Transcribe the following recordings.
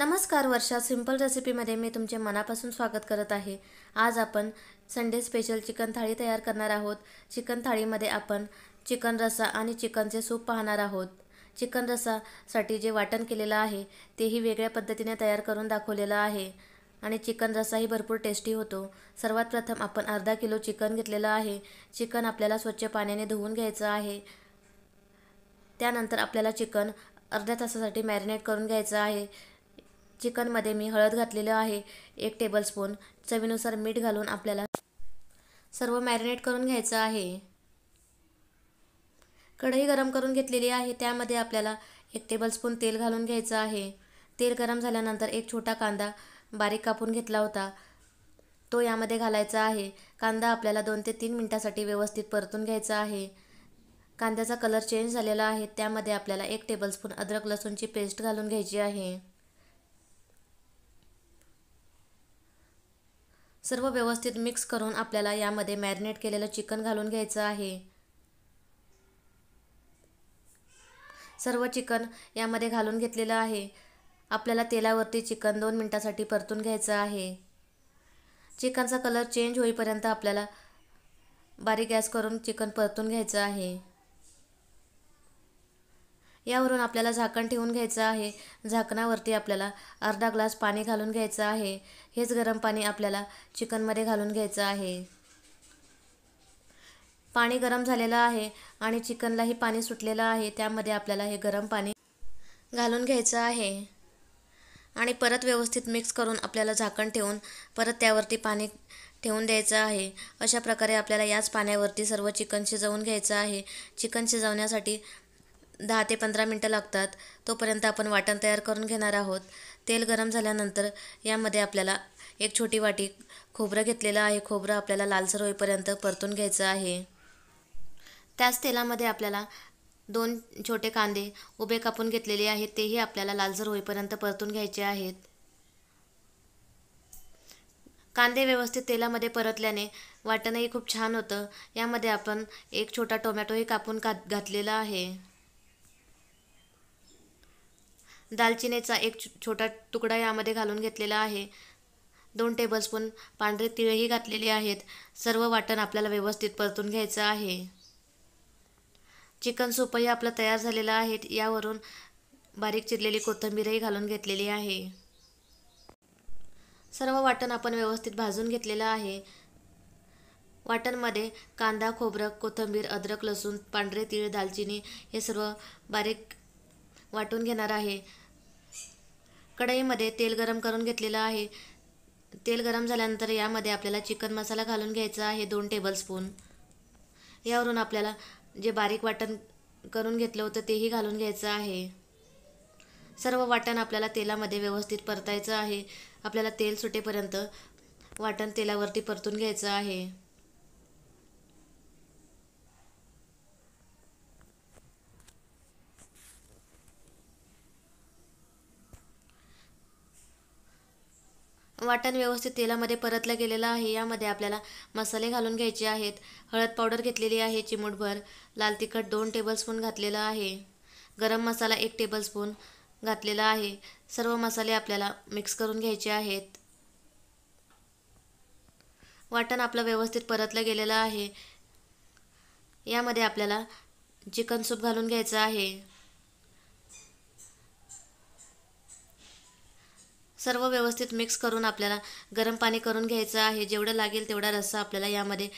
नमस्कार वर्षा सिंपल रेसिपीमध्ये मी तुमचे मनापासून स्वागत करत आहे आज आपण संडे स्पेशल चिकन थाळी तयार करणार आहोत चिकन थाळीमध्ये आपण चिकन रसा आणि चिकनचे सूप पाहणार आहोत चिकन रस्सासाठी जे वाटण केलेलं आहे तेही वेगळ्या पद्धतीने तयार करून दाखवलेलं आहे आणि चिकन रसाही भरपूर टेस्टी होतो सर्वात प्रथम आपण अर्धा किलो चिकन घेतलेलं आहे चिकन आपल्याला स्वच्छ पाण्याने धुवून घ्यायचं आहे त्यानंतर आपल्याला चिकन अर्ध्या तासासाठी मॅरिनेट करून घ्यायचं आहे चिकनमध्ये मी हळद घातलेलं आहे एक टेबलस्पून चवीनुसार मीठ घालून आपल्याला सर्व मॅरिनेट करून घ्यायचं आहे कढई गरम करून घेतलेली आहे त्यामध्ये आपल्याला एक टेबलस्पून तेल घालून घ्यायचं आहे तेल गरम झाल्यानंतर एक छोटा कांदा बारीक कापून घेतला होता तो यामध्ये घालायचा आहे कांदा आपल्याला दोन ते तीन मिनटासाठी व्यवस्थित परतून घ्यायचा आहे कांद्याचा कलर चेंज झालेला आहे त्यामध्ये आपल्याला एक टेबलस्पून अद्रक लसूणची पेस्ट घालून घ्यायची आहे सर्व व्यवस्थित मिक्स करून आपल्याला यामध्ये मॅरिनेट केलेलं चिकन घालून घ्यायचं आहे सर्व चिकन यामध्ये घालून घेतलेलं आहे आपल्याला तेलावरती चिकन दोन मिनटासाठी परतून घ्यायचं आहे चिकनचा कलर चेंज होईपर्यंत आपल्याला बारीक गॅस करून चिकन परतून घ्यायचं आहे यावरून आपल्याला झाकण ठेवून घ्यायचं आहे झाकणावरती आपल्याला अर्धा ग्लास पाणी घालून घ्यायचं आहे हेच गरम पाणी आपल्याला चिकनमध्ये घालून घ्यायचं आहे पाणी गरम झालेलं आहे आणि चिकनलाही पाणी सुटलेलं आहे त्यामध्ये आपल्याला हे गरम पाणी घालून घ्यायचं आहे आणि परत व्यवस्थित मिक्स करून आपल्याला झाकण ठेवून परत त्यावरती पाणी ठेवून द्यायचं आहे अशा प्रकारे आपल्याला याच पाण्यावरती सर्व चिकन शिजवून घ्यायचं आहे चिकन शिजवण्यासाठी दहा ते पंधरा मिनटं लागतात तोपर्यंत आपण वाटण तयार करून घेणार आहोत तेल गरम झाल्यानंतर यामध्ये आपल्याला एक छोटी वाटी खोबरं घेतलेलं आहे खोबरं आपल्याला लालसर होईपर्यंत परतून घ्यायचं आहे त्याच तेलामध्ये आपल्याला दोन छोटे कांदे उभे कापून घेतलेले आहेत तेही आपल्याला लालसर होईपर्यंत परतून घ्यायचे आहेत कांदे व्यवस्थित तेलामध्ये परतल्याने वाटणही खूप छान होतं यामध्ये आपण एक छोटा टोमॅटोही कापून का घातलेला आहे दालचिनीचा एक छोटा तुकडा यामध्ये घालून घेतलेला आहे दोन टेबलस्पून पांढरे तिळही घातलेले आहेत सर्व वाटण आपल्याला व्यवस्थित परतून घ्यायचं आहे चिकन सूपही आपलं तयार झालेलं आहे यावरून बारीक चिरलेली कोथिंबीरही घालून घेतलेली आहे सर्व वाटण आपण व्यवस्थित भाजून घेतलेलं आहे वाटणमध्ये कांदा खोबरं कोथिंबीर अद्रक लसूण पांढरे तीळ दालचिनी हे सर्व बारीक वाटून घेणार आहे कढईमध्ये तेल गरम करून घेतलेलं आहे तेल गरम झाल्यानंतर यामध्ये आपल्याला चिकन मसाला घालून घ्यायचा आहे दोन टेबलस्पून यावरून आपल्याला जे बारीक वाटण करून घेतलं होतं तेही घालून घ्यायचं आहे सर्व वाटण आपल्याला तेलामध्ये व्यवस्थित परतायचं आहे आपल्याला तेल सुटेपर्यंत वाटण तेलावरती परतून घ्यायचं आहे वाटण व्यवस्थित तेलामध्ये परतलं गेलेलं आहे यामध्ये आपल्याला मसाले घालून घ्यायचे आहेत हळद पावडर घेतलेली आहे चिमूटभर लाल तिखट दोन टेबलस्पून घातलेलं आहे गरम मसाला एक टेबलस्पून घातलेला आहे सर्व मसाले आपल्याला मिक्स करून घ्यायचे आहेत वाटण आपलं व्यवस्थित परतलं गेलेलं आहे यामध्ये आपल्याला चिकन सूप घालून घ्यायचं आहे सर्व व्यवस्थित मिक्स करून आपल्याला गरम पाणी करून घ्यायचं आहे जेवढं लागेल तेवढा रस्सा आपल्याला यामध्ये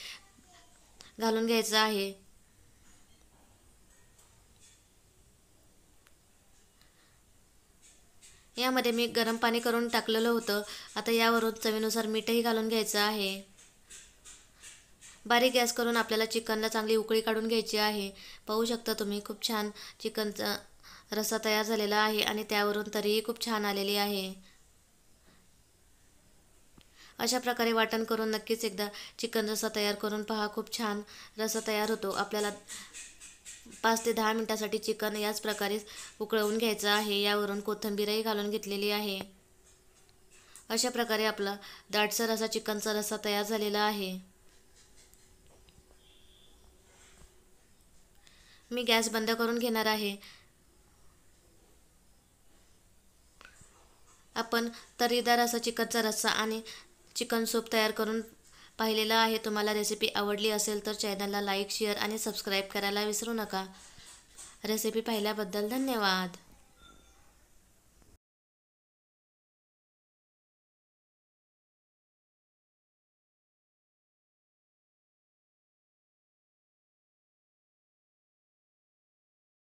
घालून घ्यायचा आहे यामध्ये मी गरम पाणी करून टाकलेलं होतं आता यावरून चवीनुसार मीठही घालून घ्यायचं आहे बारीक गॅस करून आपल्याला चिकनला चांगली उकळी काढून घ्यायची आहे पाहू शकता तुम्ही खूप छान चिकनचा रस्सा तयार झालेला आहे आणि त्यावरून तरीही खूप छान आलेली आहे अशा प्रकारे वाटण करून नक्कीच एकदा चिकन रसा तयार करून पहा खूप छान रसा तयार होतो आपल्याला पाच ते दहा मिनटासाठी चिकन याच प्रकारे उकळवून घ्यायचं आहे यावरून कोथिंबीरही घालून घेतलेली आहे अशा प्रकारे आपला दाटसर रसा चिकनचा रसा तयार झालेला आहे मी गॅस बंद करून घेणार आहे आपण तरीदार असा चिकनचा रस्सा आणि चिकन सूप तयार करून पाहिलेला आहे तुम्हाला रेसिपी आवडली असेल तर चॅनलला लाईक शेअर आणि सबस्क्राईब करायला विसरू नका रेसिपी पाहिल्याबद्दल धन्यवाद